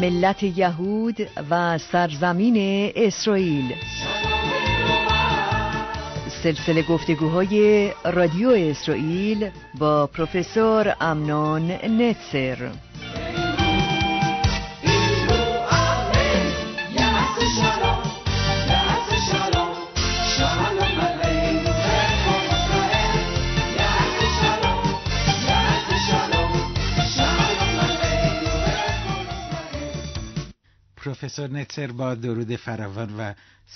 ملت یهود و سرزمین اسرائیل سلسله گفتگوهای رادیو اسرائیل با پروفسور امنان نتسر پروفسور نتسر با درود فراوان و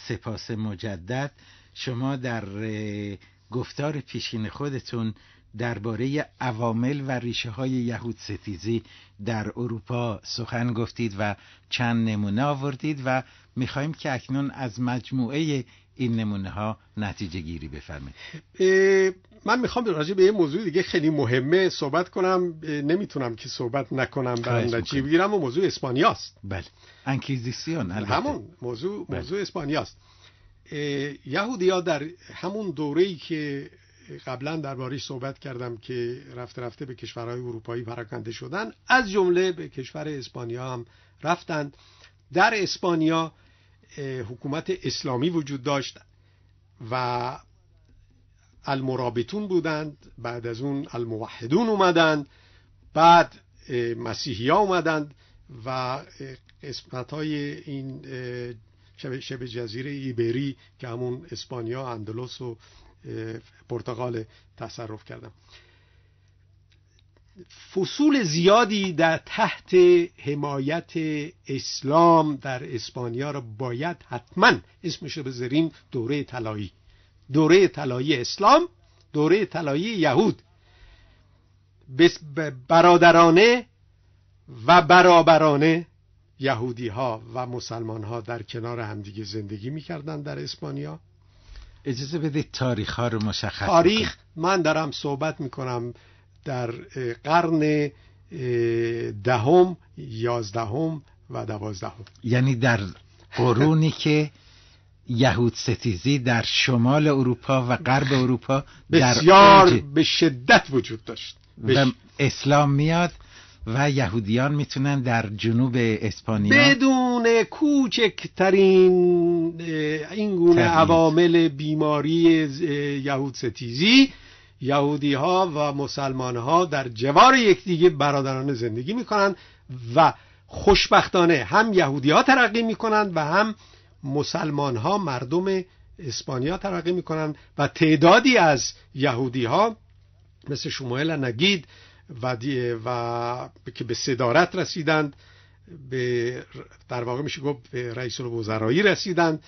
سپاس مجدد شما در گفتار پیشین خودتون درباره عوامل و ریشه های یهود ستیزی در اروپا سخن گفتید و چند نمونه آوردید و میخواییم که اکنون از مجموعه این نمونه ها نتیجه گیری بفرمایید من میخوام راجع به یه موضوع دیگه خیلی مهمه صحبت کنم نمیتونم که صحبت نکنم برندجی بگیرم و موضوع اسپانیاست بله انکیزیسیون همون موضوع بله. موضوع اسپانیاست یهودی ها در همون دوره ای که قبلا درباره صحبت کردم که رفته رفته به کشورهای اروپایی پراکنده شدن از جمله به کشور اسپانیا هم رفتند در اسپانیا حکومت اسلامی وجود داشت و المرابطون بودند بعد از اون الموحدون اومدند بعد مسیحی ها اومدند و قسمت های این شبه جزیره ایبری که همون اسپانیا اندلس و پرتغال تصرف کردم فصول زیادی در تحت حمایت اسلام در اسپانیا را باید حتما اسمش رو بذاریم دوره طلایی دوره طلایی اسلام دوره طلایی یهود برادرانه و برابرانه یهودی ها و مسلمان ها در کنار همدیگه زندگی میکردند در اسپانیا اجازه بده تاریخ ها رو مشخص تاریخ من دارم صحبت میکنم در قرن دهم یازدهم و دوازدهم یعنی در قرونی که یهود ستیزی در شمال اروپا و غرب اروپا در بسیار به شدت وجود داشت بش... اسلام میاد و یهودیان میتونن در جنوب اسپانیا بدون کوچکترین این گونه عوامل بیماری یهود ستیزی یهودی ها و مسلمان ها در جوار یکدیگه برادران زندگی میکنن و خوشبختانه هم یهودی ها ترقی میکنن و هم مسلمان ها مردم اسپانیا ترقی میکنن و تعدادی از یهودی ها مثل شمایل نگید و, و که به صدارت رسیدند به در واقع میشه گفت به رئیس الوزرایی رسیدند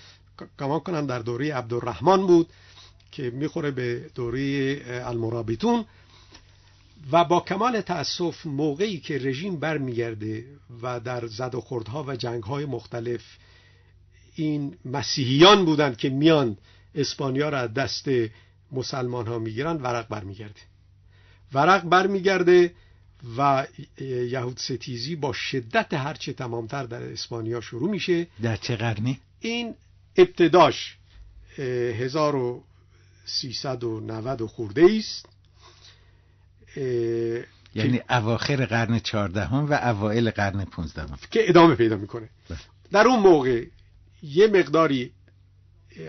کمان کنم در دوره عبدالرحمن بود که میخوره به دوره المرابطون و با کمال تأسف موقعی که رژیم برمیگرده و در زد و خوردها و جنگهای مختلف این مسیحیان بودند که میان اسپانیا را دست مسلمان ها میگیرن ورق برمیگرده ورق برمیگرده و یهود ستیزی با شدت هرچه تمامتر در اسپانیا شروع میشه در چه قرنی؟ این ابتداش 1390 خورده است یعنی اواخر قرن 14 و اوائل قرن 15 هم. که ادامه پیدا میکنه بله. در اون موقع یه مقداری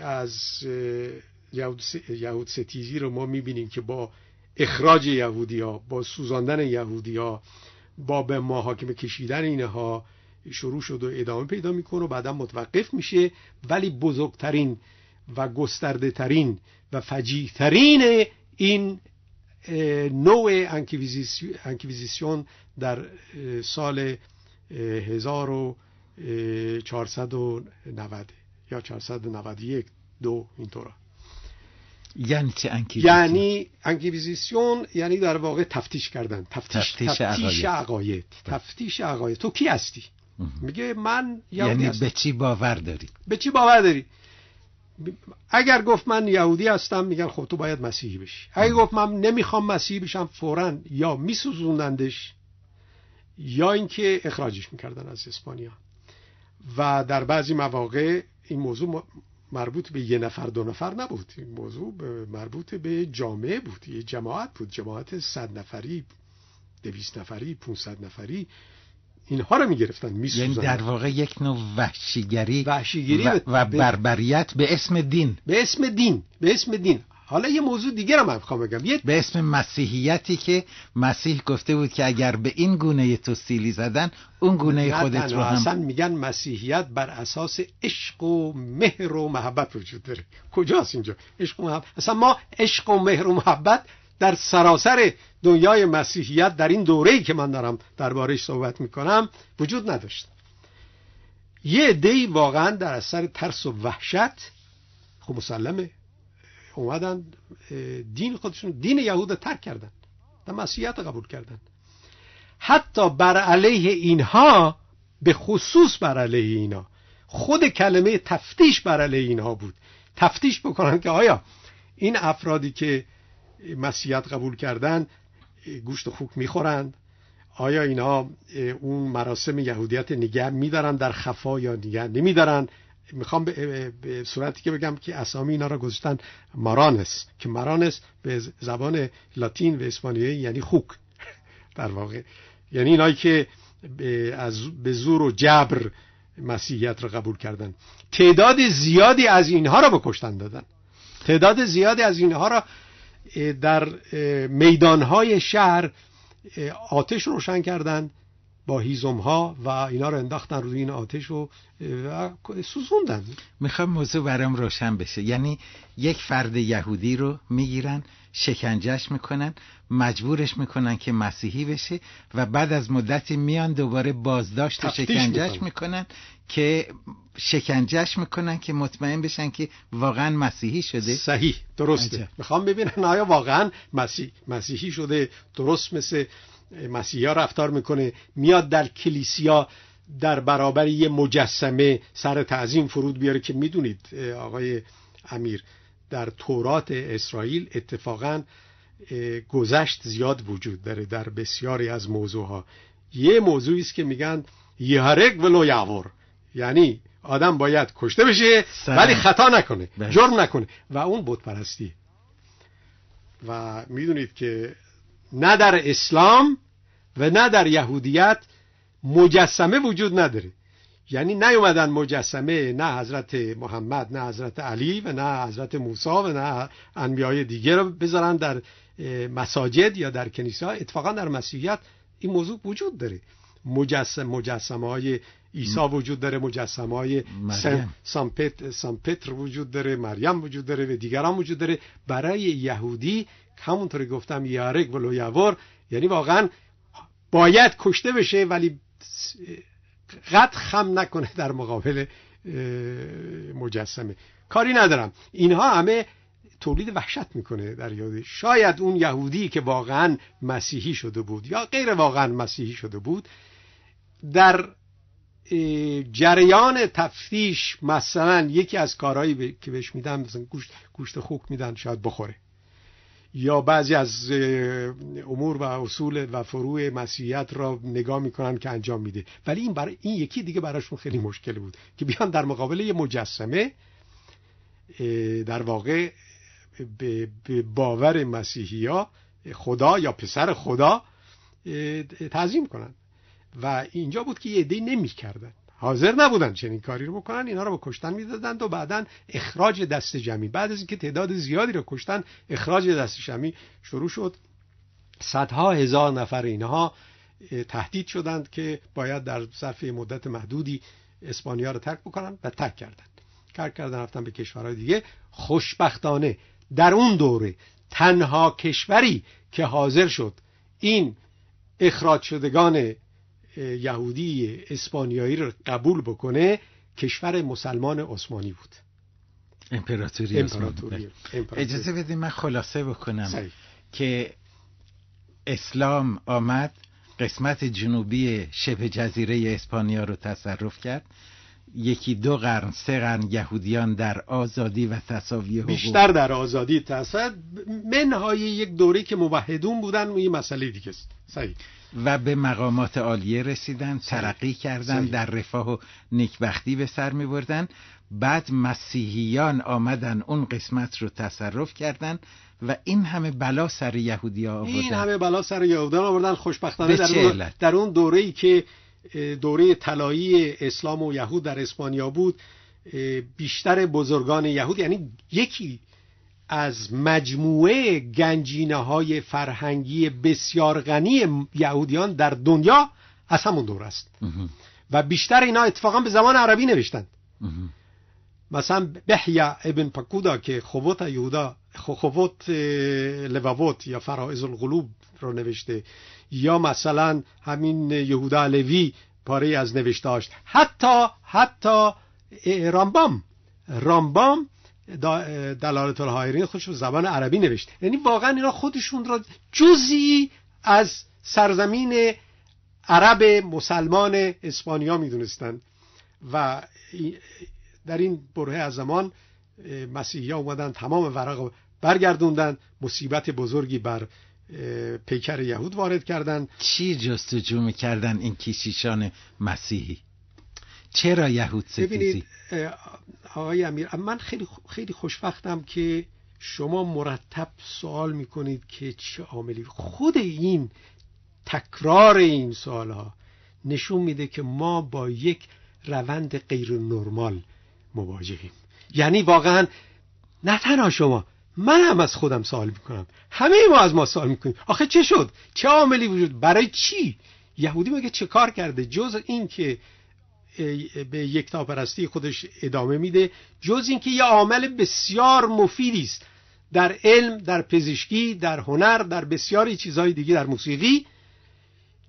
از یهود ستیزی رو ما میبینیم که با اخراج یهودیا با سوزاندن یهودیا با به محاکمه کشیدن اینها شروع شد و ادامه پیدا میکنه و بعدا متوقف میشه ولی بزرگترین و گسترده ترین و فجیع ترین این نوع انکویزیسیون در سال 1490 یا 491 دو اینطوره یعنی چه یعنی انکیویزیسیون یعنی در واقع تفتیش کردن تفتیش, تفتیش, تفتیش عقاید بله. تفتیش عقاید تو کی هستی؟ میگه من یعنی هستم. به چی باور داری؟ به چی باور داری؟ اگر گفت من یهودی هستم میگن خب تو باید مسیحی بشی اگر گفت من نمیخوام مسیحی بشم فورا یا میسوزونندش یا اینکه اخراجش میکردن از اسپانیا و در بعضی مواقع این موضوع مربوط به یه نفر دو نفر نبود این موضوع مربوط به جامعه بود یه جماعت بود جماعت صد نفری دویست نفری 500 نفری اینها رو میگرفتن می یعنی در واقع یک نوع وحشیگری, وحشیگری و, و بربریت به اسم دین به اسم دین به اسم دین حالا یه موضوع دیگه رو من بگم یه به اسم مسیحیتی که مسیح گفته بود که اگر به این گونه تو سیلی زدن اون گونه خودت رو هم اصلا میگن مسیحیت بر اساس عشق و مهر و محبت وجود داره کجاست اینجا عشق و محبت اصلا ما عشق و مهر و محبت در سراسر دنیای مسیحیت در این دوره‌ای که من دارم دربارهش صحبت میکنم وجود نداشت یه دی واقعا در اثر ترس و وحشت خب مسلمه اومدن دین خودشون دین یهود ترک کردند و مسیحیت قبول کردند حتی بر علیه اینها به خصوص بر علیه اینا خود کلمه تفتیش بر علیه اینها بود تفتیش بکنن که آیا این افرادی که مسیحیت قبول کردند گوشت خوک میخورند آیا اینها اون مراسم یهودیت نگه میدارن در خفا یا نگه نمیدارن میخوام به, صورتی که بگم که اسامی اینا را گذاشتن مارانس که مارانس به زبان لاتین و اسپانیایی یعنی خوک در واقع یعنی اینایی که به, زور و جبر مسیحیت را قبول کردن تعداد زیادی از اینها را بکشتن دادن تعداد زیادی از اینها را در میدانهای شهر آتش روشن کردند با هیزم و اینا رو انداختن روی این آتش و, سوزوندن میخوام موضوع برام روشن بشه یعنی یک فرد یهودی رو میگیرن شکنجش میکنن مجبورش میکنن که مسیحی بشه و بعد از مدتی میان دوباره بازداشت و شکنجش میکنن. که شکنجش میکنن که مطمئن بشن که واقعا مسیحی شده صحیح درسته میخوام ببینن آیا واقعا مسیح. مسیحی شده درست مثل مسیحا رفتار میکنه میاد در کلیسیا در برابر یه مجسمه سر تعظیم فرود بیاره که میدونید آقای امیر در تورات اسرائیل اتفاقا گذشت زیاد وجود داره در بسیاری از ها. یه موضوعی است که میگن یهرگ ولو یاور یعنی آدم باید کشته بشه ولی خطا نکنه بله. جرم نکنه و اون بت پرستی و میدونید که نه در اسلام و نه در یهودیت مجسمه وجود نداره یعنی نیومدن مجسمه نه حضرت محمد نه حضرت علی و نه حضرت موسی و نه انبیای دیگه رو بذارن در مساجد یا در کنیسه اتفاقا در مسیحیت این موضوع وجود داره مجسم مجسمه های عیسی وجود داره مجسم های سن، سن, پتر پتر وجود داره مریم وجود داره و دیگران وجود داره برای یهودی همونطوری گفتم یارک و لویور یعنی واقعا باید کشته بشه ولی قد خم نکنه در مقابل مجسمه کاری ندارم اینها همه تولید وحشت میکنه در یهودی شاید اون یهودی که واقعا مسیحی شده بود یا غیر واقعا مسیحی شده بود در جریان تفتیش مثلا یکی از کارهایی که بهش میدن مثلا گوشت, گوشت خوک میدن شاید بخوره یا بعضی از امور و اصول و فروع مسیحیت را نگاه میکنن که انجام میده ولی این این یکی دیگه براشون خیلی مشکل بود که بیان در مقابل یه مجسمه در واقع به باور مسیحی ها خدا یا پسر خدا تعظیم کنند و اینجا بود که یه نمی کردن حاضر نبودن چنین کاری رو بکنن اینا رو با کشتن میدادند و بعدا اخراج دست جمعی بعد از اینکه تعداد زیادی رو کشتن اخراج دست جمعی شروع شد صدها هزار نفر اینها تهدید شدند که باید در ظرف مدت محدودی اسپانیا رو ترک بکنن و ترک کردند ترک کردن رفتن به کشورهای دیگه خوشبختانه در اون دوره تنها کشوری که حاضر شد این اخراج شدگان یهودی اسپانیایی رو قبول بکنه کشور مسلمان عثمانی بود امپراتوری, امپراتوری. اجازه بدید من خلاصه بکنم که اسلام آمد قسمت جنوبی شبه جزیره اسپانیا رو تصرف کرد یکی دو قرن سه قرن یهودیان در آزادی و تساوی حقوق بیشتر در آزادی تصد منهای یک دوره که موحدون بودن این مسئله دیگه است صحیح و به مقامات عالیه رسیدن ترقی کردن در رفاه و نیکبختی به سر می بردن بعد مسیحیان آمدن اون قسمت رو تصرف کردن و این همه بلا سر یهودی ها آوردن این همه بلا سر یهودان آوردن خوشبختانه در اون, در اون دوره ای که دوره طلایی اسلام و یهود در اسپانیا بود بیشتر بزرگان یهود یعنی یکی از مجموعه گنجینه های فرهنگی بسیار غنی یهودیان در دنیا از همون دور است و بیشتر اینا اتفاقا به زمان عربی نوشتند مثلا بحیا ابن پکودا که خوبوت یهودا خوبوت لوابوت یا فرائز القلوب رو نوشته یا مثلا همین یهودا علوی پاره از نوشته حتی حتی رامبام رامبام دلالت الهایرین خودش به زبان عربی نوشته یعنی واقعا اینا خودشون را جزی از سرزمین عرب مسلمان اسپانیا میدونستند و در این بره از زمان مسیحی ها اومدن تمام ورق برگردوندن مصیبت بزرگی بر پیکر یهود وارد کردن چی جستجو میکردن این کیشیشان مسیحی چرا یهود ستیزی؟ ببینید آقای امیر من خیلی خیلی خوشبختم که شما مرتب سوال میکنید که چه عاملی خود این تکرار این ها نشون میده که ما با یک روند غیر نرمال مواجهیم یعنی واقعا نه تنها شما من هم از خودم سوال میکنم همه ما از ما سوال میکنیم آخه چه شد چه عاملی وجود برای چی یهودی مگه چه کار کرده جز این که به یک ناپرستی خودش ادامه میده جز اینکه یه عامل بسیار مفیدی است در علم در پزشکی در هنر در بسیاری چیزهای دیگه در موسیقی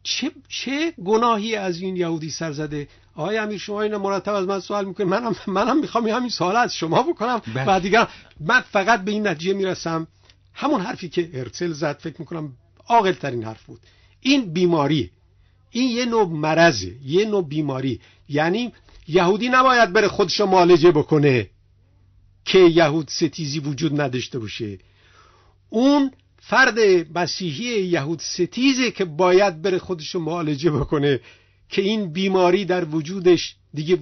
چه, چه گناهی از این یهودی سر زده آقای امیر شما اینو مرتب از من سوال میکنید منم منم میخوام همین سوال از شما بکنم بله. و دیگر من فقط به این نتیجه میرسم همون حرفی که هرتل زد فکر میکنم عاقل ترین حرف بود این بیماری این یه نوع مرضه یه نوع بیماری یعنی یهودی نباید بره خودشو معالجه بکنه که یهود ستیزی وجود نداشته باشه اون فرد مسیحی یهود ستیزه که باید بره خودشو معالجه بکنه که این بیماری در وجودش دیگه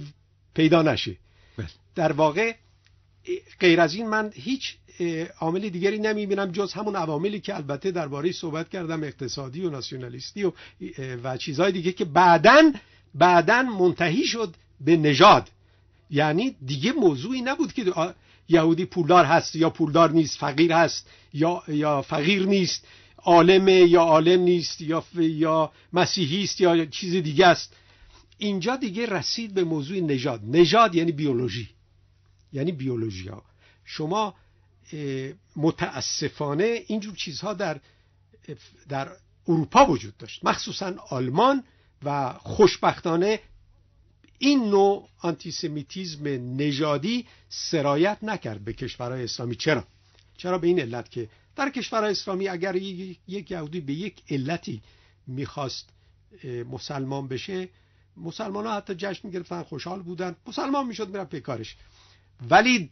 پیدا نشه بله. در واقع غیر از این من هیچ عامل دیگری نمیبینم جز همون عواملی که البته درباره صحبت کردم اقتصادی و ناسیونالیستی و و چیزهای دیگه که بعدن بعدا منتهی شد به نژاد یعنی دیگه موضوعی نبود که یهودی پولدار هست یا پولدار نیست فقیر هست یا, یا فقیر نیست عالم یا عالم نیست یا, یا مسیحی است یا چیز دیگه است اینجا دیگه رسید به موضوع نژاد نژاد یعنی بیولوژی یعنی بیولوژی ها شما متاسفانه اینجور چیزها در در اروپا وجود داشت مخصوصا آلمان و خوشبختانه این نوع آنتیسمیتیزم نژادی سرایت نکرد به کشورهای اسلامی چرا چرا به این علت که در کشورهای اسلامی اگر یک یهودی به یک علتی میخواست مسلمان بشه مسلمان ها حتی جشن میگرفتن خوشحال بودن مسلمان میشد میرن پیکارش ولی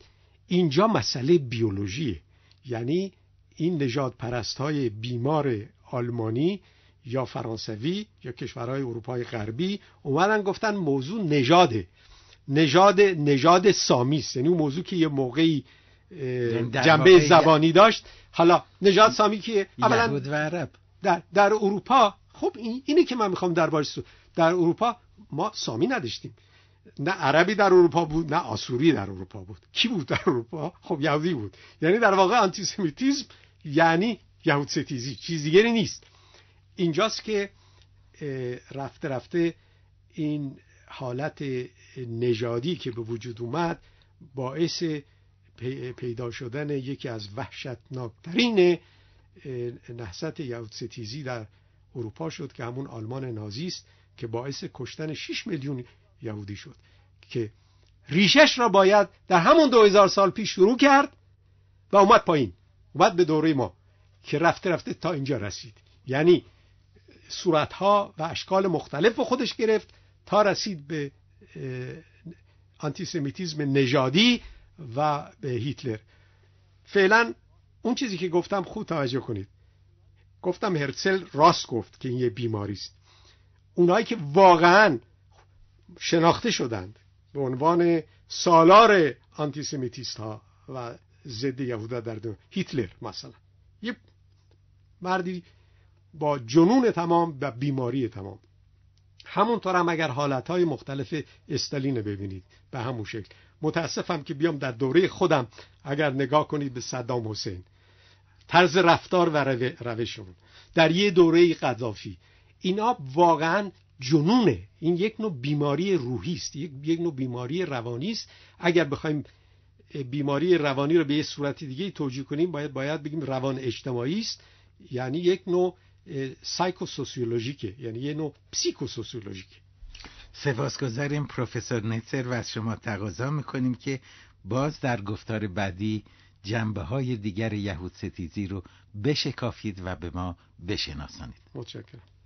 اینجا مسئله بیولوژیه یعنی این نجات پرست های بیمار آلمانی یا فرانسوی یا کشورهای اروپای غربی اومدن گفتن موضوع نژاده نژاد نژاد سامیست یعنی اون موضوع که یه موقعی یعنی جنبه زبانی داشت حالا نژاد سامی که اولا در, در اروپا خب این اینه که من میخوام دربارش در اروپا ما سامی نداشتیم نه عربی در اروپا بود نه آسوری در اروپا بود کی بود در اروپا خب یهودی بود یعنی در واقع آنتیسمیتیزم یعنی یهود چیز دیگری نیست اینجاست که رفته رفته این حالت نژادی که به وجود اومد باعث پیدا شدن یکی از وحشتناکترین نحست یهودستیزی در اروپا شد که همون آلمان نازیست که باعث کشتن 6 میلیون یهودی شد که ریشش را باید در همون 2000 سال پیش شروع کرد و اومد پایین اومد به دوره ما که رفته رفته تا اینجا رسید یعنی صورتها و اشکال مختلف به خودش گرفت تا رسید به آنتیسمیتیزم نژادی و به هیتلر فعلا اون چیزی که گفتم خوب توجه کنید گفتم هرسل راست گفت که این یه بیماری است اونایی که واقعا شناخته شدند به عنوان سالار آنتیسمیتیست ها و ضد یهودا در دنیا هیتلر مثلا یه مردی با جنون تمام و بیماری تمام همونطور هم اگر حالتهای مختلف استالین ببینید به همون شکل متاسفم که بیام در دوره خودم اگر نگاه کنید به صدام حسین طرز رفتار و روشون در یه دوره قذافی اینا واقعا جنونه این یک نوع بیماری روحی است یک یک نوع بیماری روانی است اگر بخوایم بیماری روانی رو به یه صورت دیگه توجیه کنیم باید باید بگیم روان اجتماعی است یعنی یک نوع سایکوسوسیولوژیکه یعنی یه نوع پسیکوسوسیولوژیکه سپاسگزاریم پروفسور نتر و از شما تقاضا میکنیم که باز در گفتار بعدی جنبه های دیگر یهود ستیزی رو بشکافید و به ما بشناسانید متشکرم